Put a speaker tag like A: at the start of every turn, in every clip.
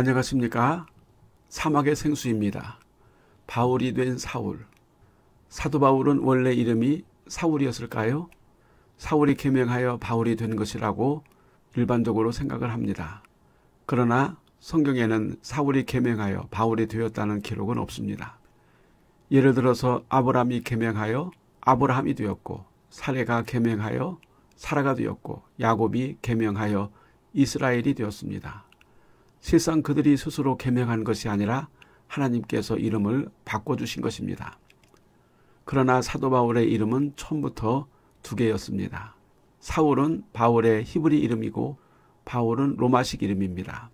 A: 안녕하십니까. 사막의 생수입니다. 바울이 된 사울. 사도 바울은 원래 이름이 사울이었을까요? 사울이 개명하여 바울이 된 것이라고 일반적으로 생각을 합니다. 그러나 성경에는 사울이 개명하여 바울이 되었다는 기록은 없습니다. 예를 들어서 아브라함이 개명하여 아브라함이 되었고 사례가 개명하여 사라가 되었고 야곱이 개명하여 이스라엘이 되었습니다. 실상 그들이 스스로 개명한 것이 아니라 하나님께서 이름을 바꿔주신 것입니다. 그러나 사도 바울의 이름은 처음부터 두 개였습니다. 사울은 바울의 히브리 이름이고 바울은 로마식 이름입니다.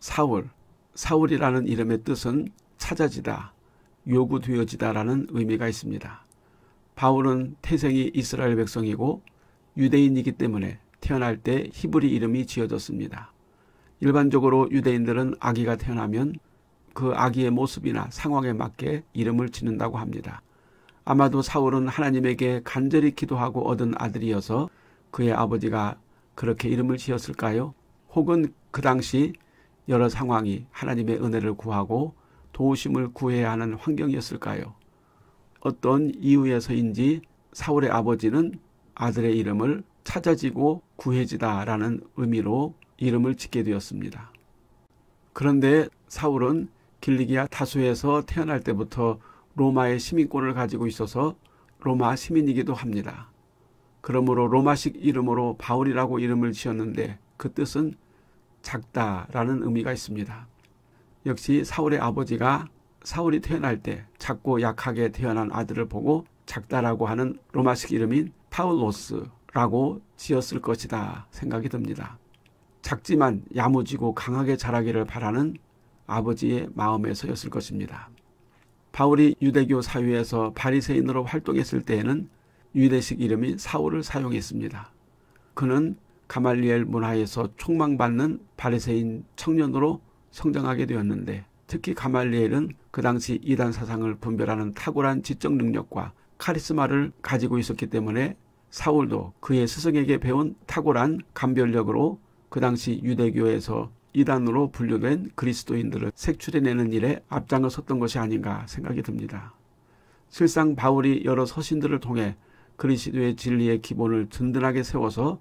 A: 사울, 사울이라는 이름의 뜻은 찾아지다, 요구되어지다라는 의미가 있습니다. 바울은 태생이 이스라엘 백성이고 유대인이기 때문에 태어날 때 히브리 이름이 지어졌습니다. 일반적으로 유대인들은 아기가 태어나면 그 아기의 모습이나 상황에 맞게 이름을 짓는다고 합니다. 아마도 사울은 하나님에게 간절히 기도하고 얻은 아들이어서 그의 아버지가 그렇게 이름을 지었을까요? 혹은 그 당시 여러 상황이 하나님의 은혜를 구하고 도우심을 구해야 하는 환경이었을까요? 어떤 이유에서인지 사울의 아버지는 아들의 이름을 찾아지고 구해지다라는 의미로 이름을 짓게 되었습니다. 그런데 사울은 길리기아 다수에서 태어날 때부터 로마의 시민권을 가지고 있어서 로마 시민이기도 합니다. 그러므로 로마식 이름으로 바울이라고 이름을 지었는데 그 뜻은 작다라는 의미가 있습니다. 역시 사울의 아버지가 사울이 태어날 때 작고 약하게 태어난 아들을 보고 작다라고 하는 로마식 이름인 파울로스라고 지었을 것이다 생각이 듭니다. 작지만 야무지고 강하게 자라기를 바라는 아버지의 마음에서였을 것입니다. 바울이 유대교 사회에서 바리새인으로 활동했을 때에는 유대식 이름이 사울을 사용했습니다. 그는 가말리엘 문화에서 촉망받는 바리새인 청년으로 성장하게 되었는데 특히 가말리엘은 그 당시 이단 사상을 분별하는 탁월한 지적 능력과 카리스마를 가지고 있었기 때문에 사울도 그의 스승에게 배운 탁월한 감별력으로 그 당시 유대교에서 이단으로 분류된 그리스도인들을 색출해내는 일에 앞장을 섰던 것이 아닌가 생각이 듭니다. 실상 바울이 여러 서신들을 통해 그리스도의 진리의 기본을 든든하게 세워서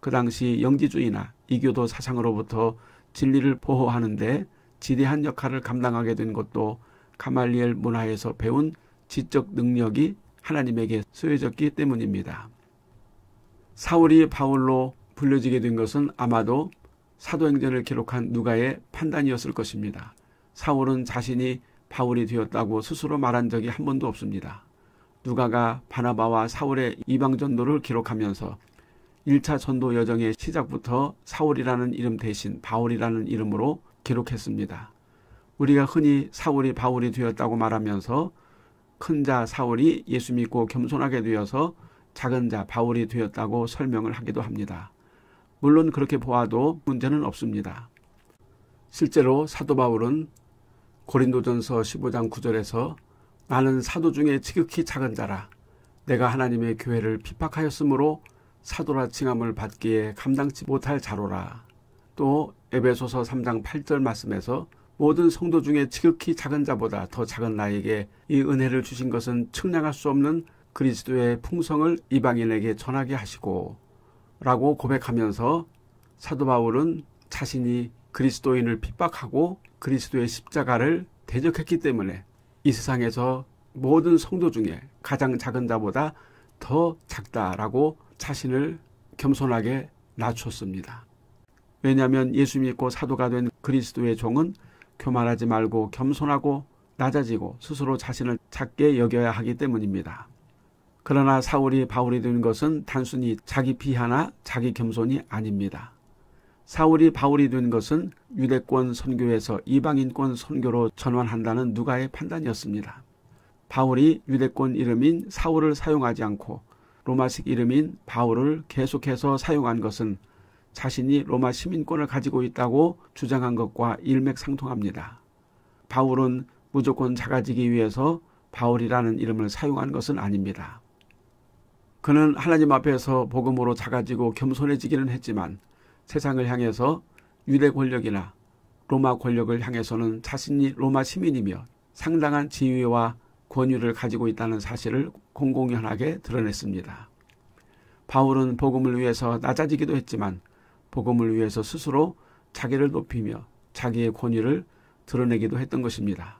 A: 그 당시 영지주의나 이교도 사상으로부터 진리를 보호하는데 지대한 역할을 감당하게 된 것도 가말리엘 문화에서 배운 지적 능력이 하나님에게 수여졌기 때문입니다. 사울이 바울로 불려지게 된 것은 아마도 사도행전을 기록한 누가의 판단이었을 것입니다. 사울은 자신이 바울이 되었다고 스스로 말한 적이 한 번도 없습니다. 누가가 바나바와 사울의 이방 전도를 기록하면서 1차 전도 여정의 시작부터 사울이라는 이름 대신 바울이라는 이름으로 기록했습니다. 우리가 흔히 사울이 바울이 되었다고 말하면서 큰 자 사울이 예수 믿고 겸손하게 되어서 작은 자 바울이 되었다고 설명을 하기도 합니다. 물론 그렇게 보아도 문제는 없습니다. 실제로 사도 바울은 고린도전서 15장 9절에서 나는 사도 중에 지극히 작은 자라 내가 하나님의 교회를 핍박하였으므로 사도라 칭함을 받기에 감당치 못할 자로라. 또 에베소서 3장 8절 말씀에서 모든 성도 중에 지극히 작은 자보다 더 작은 나에게 이 은혜를 주신 것은 측량할 수 없는 그리스도의 풍성을 이방인에게 전하게 하시고 라고 고백하면서 사도 바울은 자신이 그리스도인을 핍박하고 그리스도의 십자가를 대적했기 때문에 이 세상에서 모든 성도 중에 가장 작은 자보다 더 작다라고 자신을 겸손하게 낮췄습니다. 왜냐하면 예수 믿고 사도가 된 그리스도의 종은 교만하지 말고 겸손하고 낮아지고 스스로 자신을 작게 여겨야 하기 때문입니다. 그러나 사울이 바울이 된 것은 단순히 자기 피하나 자기 겸손이 아닙니다. 사울이 바울이 된 것은 유대권 선교에서 이방인권 선교로 전환한다는 누가의 판단이었습니다. 바울이 유대권 이름인 사울을 사용하지 않고 로마식 이름인 바울을 계속해서 사용한 것은 자신이 로마 시민권을 가지고 있다고 주장한 것과 일맥상통합니다. 바울은 무조건 작아지기 위해서 바울이라는 이름을 사용한 것은 아닙니다. 그는 하나님 앞에서 복음으로 작아지고 겸손해지기는 했지만 세상을 향해서 유대 권력이나 로마 권력을 향해서는 자신이 로마 시민이며 상당한 지위와 권위를 가지고 있다는 사실을 공공연하게 드러냈습니다. 바울은 복음을 위해서 낮아지기도 했지만 복음을 위해서 스스로 자기를 높이며 자기의 권위를 드러내기도 했던 것입니다.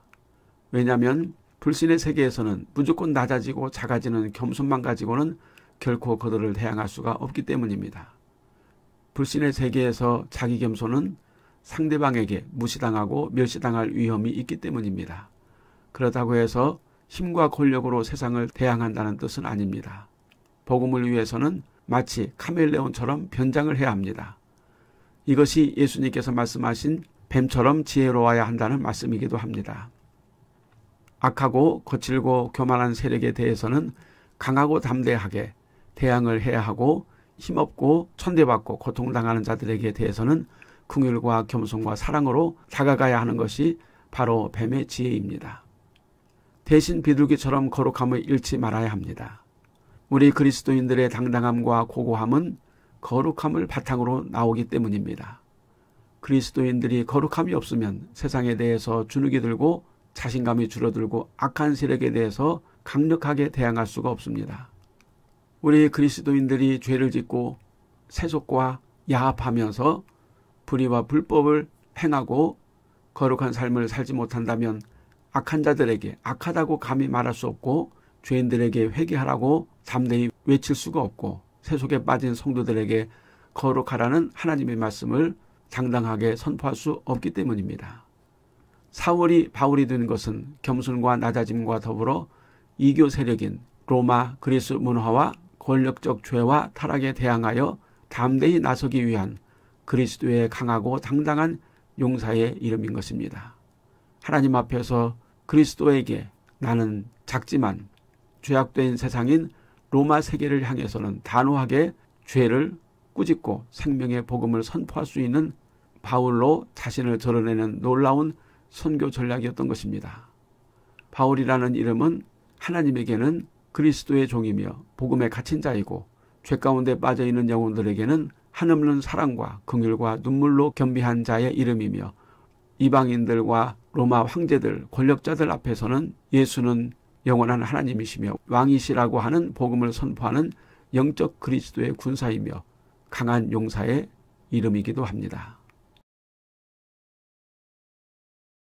A: 왜냐하면 불신의 세계에서는 무조건 낮아지고 작아지는 겸손만 가지고는 결코 그들을 대항할 수가 없기 때문입니다. 불신의 세계에서 자기 겸손은 상대방에게 무시당하고 멸시당할 위험이 있기 때문입니다. 그렇다고 해서 힘과 권력으로 세상을 대항한다는 뜻은 아닙니다. 복음을 위해서는 마치 카멜레온처럼 변장을 해야 합니다. 이것이 예수님께서 말씀하신 뱀처럼 지혜로워야 한다는 말씀이기도 합니다. 악하고 거칠고 교만한 세력에 대해서는 강하고 담대하게 대항을 해야 하고 힘없고 천대받고 고통당하는 자들에게 대해서는 긍휼과 겸손과 사랑으로 다가가야 하는 것이 바로 뱀의 지혜입니다. 대신 비둘기처럼 거룩함을 잃지 말아야 합니다. 우리 그리스도인들의 당당함과 고고함은 거룩함을 바탕으로 나오기 때문입니다. 그리스도인들이 거룩함이 없으면 세상에 대해서 주눅이 들고 자신감이 줄어들고 악한 세력에 대해서 강력하게 대항할 수가 없습니다. 우리 그리스도인들이 죄를 짓고 세속과 야합하면서 불의와 불법을 행하고 거룩한 삶을 살지 못한다면 악한 자들에게 악하다고 감히 말할 수 없고 죄인들에게 회개하라고 담대히 외칠 수가 없고 세속에 빠진 성도들에게 거룩하라는 하나님의 말씀을 당당하게 선포할 수 없기 때문입니다. 사월이 바울이 된 것은 겸손과 낮아짐과 더불어 이교 세력인 로마 그리스 문화와 권력적 죄와 타락에 대항하여 담대히 나서기 위한 그리스도의 강하고 당당한 용사의 이름인 것입니다. 하나님 앞에서 그리스도에게 나는 작지만 죄악된 세상인 로마 세계를 향해서는 단호하게 죄를 꾸짖고 생명의 복음을 선포할 수 있는 바울로 자신을 드러내는 놀라운 선교 전략이었던 것입니다. 바울이라는 이름은 하나님에게는 그리스도의 종이며 복음의 갇힌 자이고 죄 가운데 빠져 있는 영혼들에게는 한없는 사랑과 긍휼과 눈물로 겸비한 자의 이름이며 이방인들과 로마 황제들, 권력자들 앞에서는 예수는 영원한 하나님이시며 왕이시라고 하는 복음을 선포하는 영적 그리스도의 군사이며 강한 용사의 이름이기도 합니다.